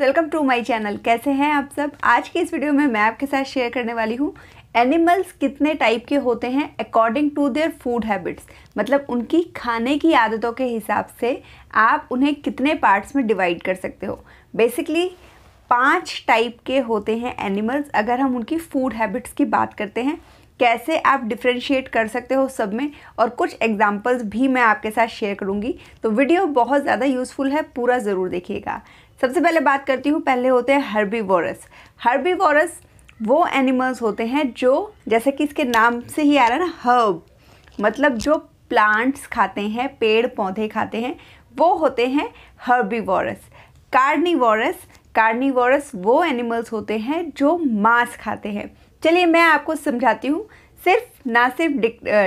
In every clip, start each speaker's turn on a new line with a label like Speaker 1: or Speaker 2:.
Speaker 1: Welcome to my channel कैसे हैं आप सब आज की इस वीडियो में मैं आपके साथ शेयर करने वाली हूँ एनिमल्स कितने टाइप के होते हैं according to their food habits मतलब उनकी खाने की आदतों के हिसाब से आप उन्हें कितने पार्ट्स में डिवाइड कर सकते हो बेसिकली पाँच टाइप के होते हैं एनिमल्स अगर हम उनकी फूड हैबिट्स की बात करते हैं कैसे आप डिफ्रेंशिएट कर सकते हो सब में और कुछ एग्जाम्पल्स भी मैं आपके साथ शेयर करूँगी तो वीडियो बहुत ज़्यादा यूज़फुल है पूरा ज़रूर देखिएगा सबसे पहले बात करती हूँ पहले होते हैं हर्बी वॉरस हर्बी वॉरस वो एनिमल्स होते हैं जो जैसे कि इसके नाम से ही आ रहा है ना हर्ब मतलब जो प्लांट्स खाते हैं पेड़ पौधे खाते हैं वो होते हैं हर्बी वॉरस कार्निवॉरस कार्निवोरस वो एनिमल्स होते हैं जो मांस खाते हैं चलिए मैं आपको समझाती हूँ सिर्फ ना सिर्फ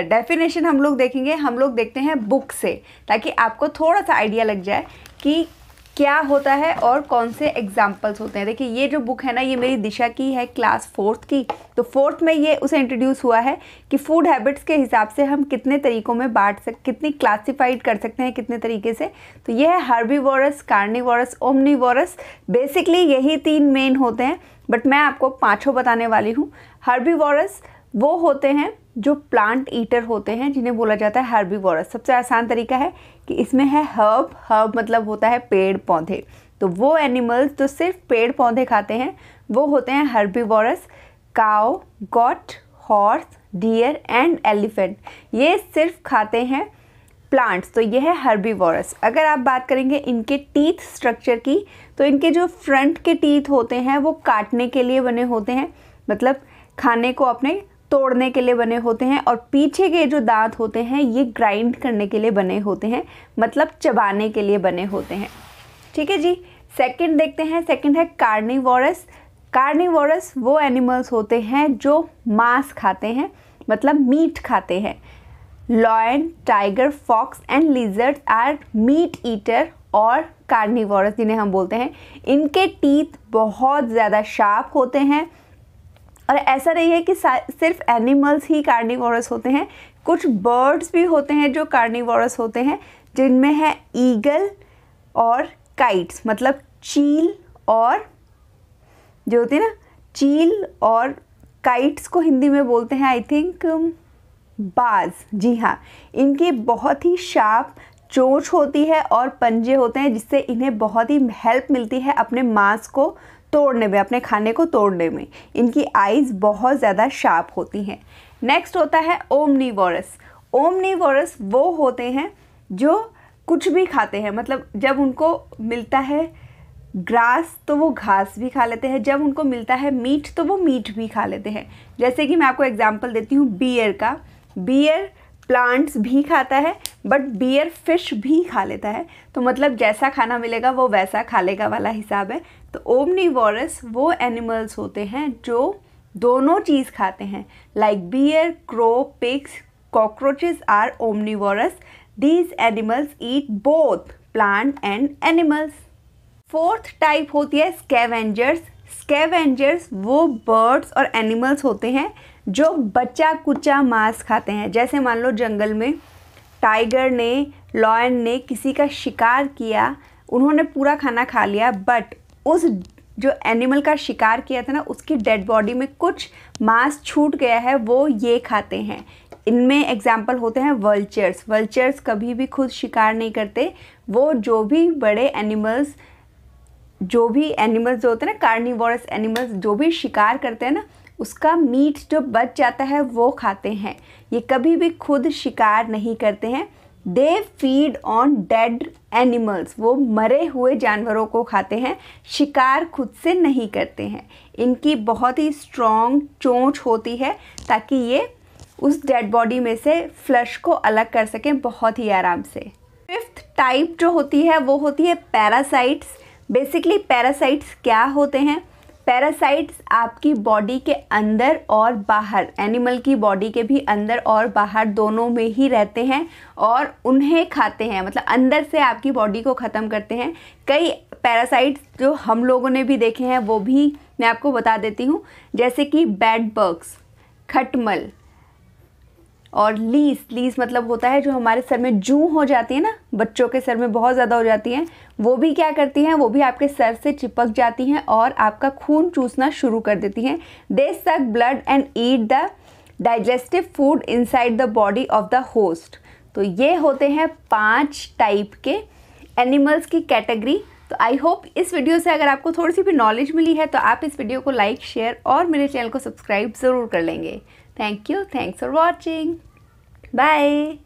Speaker 1: डेफिनेशन हम लोग देखेंगे हम लोग देखते हैं बुक से ताकि आपको थोड़ा सा आइडिया लग जाए कि क्या होता है और कौन से एग्जाम्पल्स होते हैं देखिए ये जो बुक है ना ये मेरी दिशा की है क्लास फोर्थ की तो फोर्थ में ये उसे इंट्रोड्यूस हुआ है कि फूड हैबिट्स के हिसाब से हम कितने तरीकों में बांट सक कितनी क्लासिफाइड कर सकते हैं कितने तरीके से तो ये है हार्बीवोरस कार्निवोरस वॉरस बेसिकली यही तीन मेन होते हैं बट मैं आपको पाँचों बताने वाली हूँ वॉरस वो होते हैं जो प्लांट ईटर होते हैं जिन्हें बोला जाता है हर्बीवोरस सबसे आसान तरीका है कि इसमें है हर्ब हर्ब मतलब होता है पेड़ पौधे तो वो एनिमल्स जो तो सिर्फ पेड़ पौधे खाते हैं वो होते हैं वॉरस cow goat horse deer and elephant ये सिर्फ खाते हैं प्लांट्स तो ये है वॉरस अगर आप बात करेंगे इनके टीथ स्ट्रक्चर की तो इनके जो फ्रंट के टीथ होते हैं वो काटने के लिए बने होते हैं मतलब खाने को अपने तोड़ने के लिए बने होते हैं और पीछे के जो दांत होते हैं ये ग्राइंड करने के लिए बने होते हैं मतलब चबाने के लिए बने होते हैं ठीक है जी सेकंड देखते हैं सेकंड है कार्निवोरस कार्निवोरस वो एनिमल्स होते हैं जो मांस खाते हैं मतलब मीट खाते हैं lion tiger fox and lizard are meat eater और कार्निवोरस जिन्हें हम बोलते हैं इनके टीथ बहुत ज़्यादा शार्प होते हैं और ऐसा नहीं है कि सिर्फ एनिमल्स ही कार्निवोरस होते हैं कुछ बर्ड्स भी होते हैं जो कार्निवोरस होते हैं जिनमें है ईगल और काइट्स मतलब चील और जो होती है ना चील और काइट्स को हिंदी में बोलते हैं आई थिंक um, बाज जी हाँ इनकी बहुत ही शार्प चोच होती है और पंजे होते हैं जिससे इन्हें बहुत ही हेल्प मिलती है अपने मांस को तोड़ने में अपने खाने को तोड़ने में इनकी आइज़ बहुत ज़्यादा शार्प होती हैं नेक्स्ट होता है ओमनीवोरस ओमनीवोरस वो होते हैं जो कुछ भी खाते हैं मतलब जब उनको मिलता है ग्रास तो वो घास भी खा लेते हैं जब उनको मिलता है मीट तो वो मीट भी खा लेते हैं जैसे कि मैं आपको एग्जांपल देती हूँ बियर का बियर प्लांट्स भी खाता है बट बियर फिश भी खा लेता है तो मतलब जैसा खाना मिलेगा वो वैसा खा लेगा वाला हिसाब है तो ओमनी वो एनिमल्स होते हैं जो दोनों चीज़ खाते हैं like bear crow pigs cockroaches are omnivorous these animals eat both plant and animals fourth type होती है स्केवेंजर्स स्केवेंजर्स वो बर्ड्स और एनिमल्स होते हैं जो बच्चा कुचा मांस खाते हैं जैसे मान लो जंगल में टाइगर ने लॉयन ने किसी का शिकार किया उन्होंने पूरा खाना खा लिया बट उस जो एनिमल का शिकार किया था ना उसकी डेड बॉडी में कुछ मांस छूट गया है वो ये खाते हैं इनमें एग्जाम्पल होते हैं वल्चर्स वल्चर्स कभी भी खुद शिकार नहीं करते वो जो भी बड़े एनिमल्स जो भी एनिमल्स जो होते हैं ना कार्निवोरस एनिमल्स जो भी शिकार करते हैं ना उसका मीट जो बच जाता है वो खाते हैं ये कभी भी खुद शिकार नहीं करते हैं they feed on dead animals वो मरे हुए जानवरों को खाते हैं शिकार खुद से नहीं करते हैं इनकी बहुत ही स्ट्रॉन्ग चोंच होती है ताकि ये उस डेड बॉडी में से फ्लश को अलग कर सकें बहुत ही आराम से फिफ्थ टाइप जो होती है वो होती है पैरासाइट्स बेसिकली पैरासाइट्स क्या होते हैं पैरासाइट्स आपकी बॉडी के अंदर और बाहर एनिमल की बॉडी के भी अंदर और बाहर दोनों में ही रहते हैं और उन्हें खाते हैं मतलब अंदर से आपकी बॉडी को ख़त्म करते हैं कई पैरासाइट्स जो हम लोगों ने भी देखे हैं वो भी मैं आपको बता देती हूँ जैसे कि बैड बर्ग्स खटमल और लीस लीस मतलब होता है जो हमारे सर में जू हो जाती है ना बच्चों के सर में बहुत ज़्यादा हो जाती हैं वो भी क्या करती हैं वो भी आपके सर से चिपक जाती हैं और आपका खून चूसना शुरू कर देती हैं they suck blood and eat the digestive food inside the body of the host तो ये होते हैं पांच टाइप के एनिमल्स की कैटेगरी तो आई होप इस वीडियो से अगर आपको थोड़ी सी भी नॉलेज मिली है तो आप इस वीडियो को लाइक शेयर और मेरे चैनल को सब्सक्राइब ज़रूर कर लेंगे Thank you. Thanks for watching. Bye.